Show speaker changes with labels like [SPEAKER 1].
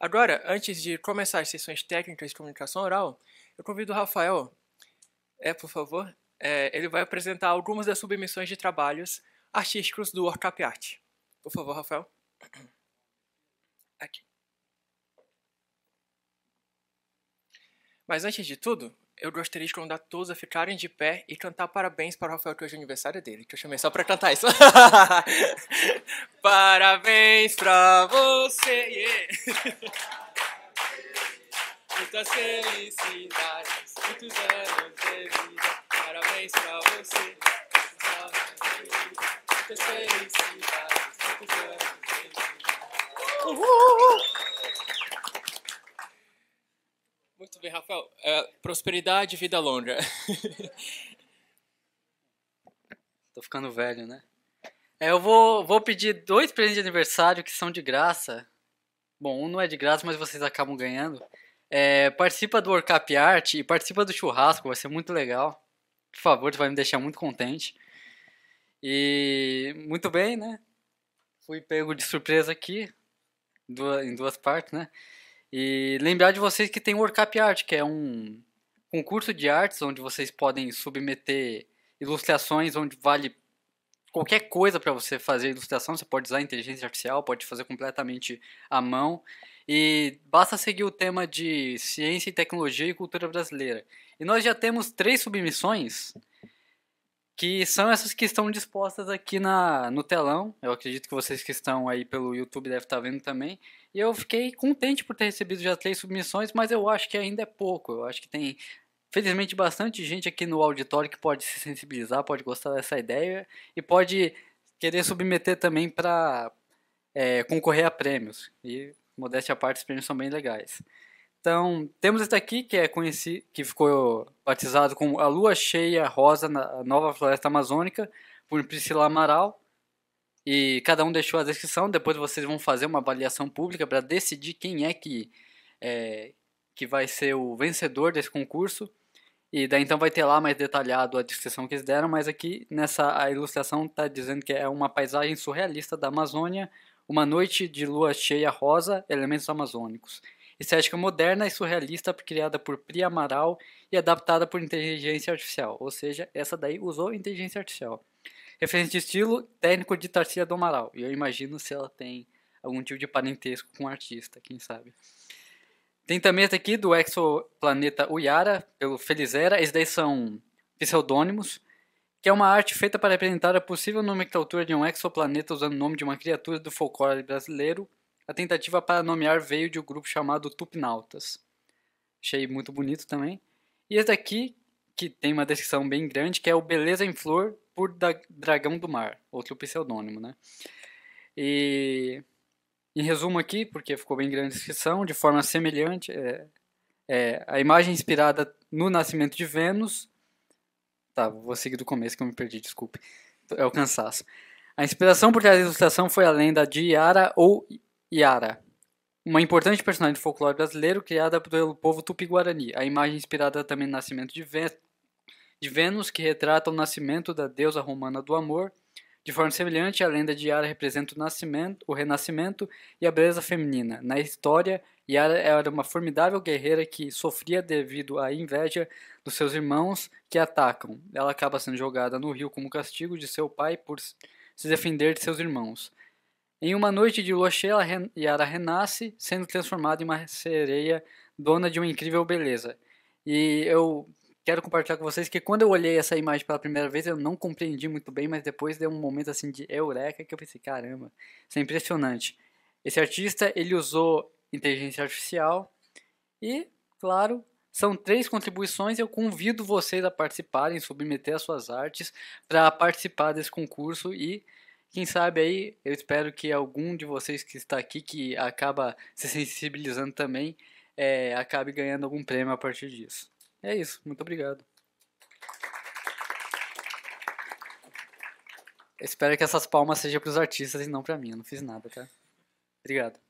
[SPEAKER 1] Agora, antes de começar as sessões técnicas de comunicação oral, eu convido o Rafael, é, por favor, é, ele vai apresentar algumas das submissões de trabalhos artísticos do Workup Art. Por favor, Rafael. Aqui. Mas antes de tudo, eu gostaria de convidar todos a ficarem de pé e cantar parabéns para o Rafael, que hoje é aniversário dele, que eu chamei só para cantar isso. parabéns para você! Yeah. Muitas felicidades, muitos anos de vida. Parabéns para você! Muitas felicidades, muitos anos de vida. Uhul! Muito bem, Rafael. É, prosperidade e vida longa. Tô ficando velho, né? É, eu vou, vou pedir dois presentes de aniversário que são de graça. Bom, um não é de graça, mas vocês acabam ganhando. É, participa do Workup Art e participa do churrasco, vai ser muito legal. Por favor, você vai me deixar muito contente. E muito bem, né? Fui pego de surpresa aqui, em duas partes, né? E lembrar de vocês que tem o Workup Art, que é um concurso de artes onde vocês podem submeter ilustrações onde vale qualquer coisa para você fazer ilustração, você pode usar inteligência artificial, pode fazer completamente à mão. E basta seguir o tema de ciência e tecnologia e cultura brasileira. E nós já temos três submissões que são essas que estão dispostas aqui na, no telão. Eu acredito que vocês que estão aí pelo YouTube devem estar vendo também. E eu fiquei contente por ter recebido já três submissões, mas eu acho que ainda é pouco. Eu acho que tem, felizmente, bastante gente aqui no auditório que pode se sensibilizar, pode gostar dessa ideia e pode querer submeter também para é, concorrer a prêmios. E, modéstia à parte, os prêmios são bem legais. Então, temos esse aqui que é conhecido, que ficou batizado como A Lua Cheia Rosa na Nova Floresta Amazônica, por Priscila Amaral. E cada um deixou a descrição, depois vocês vão fazer uma avaliação pública para decidir quem é que, é que vai ser o vencedor desse concurso. E daí então vai ter lá mais detalhado a descrição que eles deram, mas aqui nessa a ilustração está dizendo que é uma paisagem surrealista da Amazônia, uma noite de lua cheia rosa, elementos amazônicos estética moderna e surrealista criada por Pri Amaral e adaptada por inteligência artificial. Ou seja, essa daí usou inteligência artificial. Referência de estilo, técnico de Tarcísia do Amaral. E eu imagino se ela tem algum tipo de parentesco com o artista, quem sabe. Tem também esse aqui do exoplaneta Uyara, pelo Felizera. Esses daí são pseudônimos, que é uma arte feita para representar a possível nomenclatura de um exoplaneta usando o nome de uma criatura do folclore brasileiro a tentativa para nomear veio de um grupo chamado Tupinautas. Achei muito bonito também. E esse daqui, que tem uma descrição bem grande, que é o Beleza em Flor por da Dragão do Mar, outro pseudônimo, né? E em resumo aqui, porque ficou bem grande a descrição, de forma semelhante, é, é, a imagem inspirada no nascimento de Vênus. Tá, vou seguir do começo que eu me perdi, desculpe. É o cansaço. A inspiração por trás da ilustração foi a lenda de Yara ou Yara, uma importante personagem de folclore brasileiro criada pelo povo tupi-guarani. A imagem inspirada também no nascimento de, de Vênus, que retrata o nascimento da deusa romana do amor. De forma semelhante, a lenda de Yara representa o nascimento, o renascimento e a beleza feminina. Na história, Yara era uma formidável guerreira que sofria devido à inveja dos seus irmãos que a atacam. Ela acaba sendo jogada no rio como castigo de seu pai por se defender de seus irmãos. Em uma noite de lua cheia, Yara renasce, sendo transformada em uma sereia dona de uma incrível beleza. E eu quero compartilhar com vocês que quando eu olhei essa imagem pela primeira vez, eu não compreendi muito bem, mas depois deu um momento assim de eureka que eu pensei, caramba, isso é impressionante. Esse artista, ele usou inteligência artificial e, claro, são três contribuições. Eu convido vocês a participarem, submeter as suas artes para participar desse concurso e quem sabe aí, eu espero que algum de vocês que está aqui, que acaba se sensibilizando também, é, acabe ganhando algum prêmio a partir disso. É isso, muito obrigado. espero que essas palmas sejam para os artistas e não para mim, eu não fiz nada, tá? Obrigado.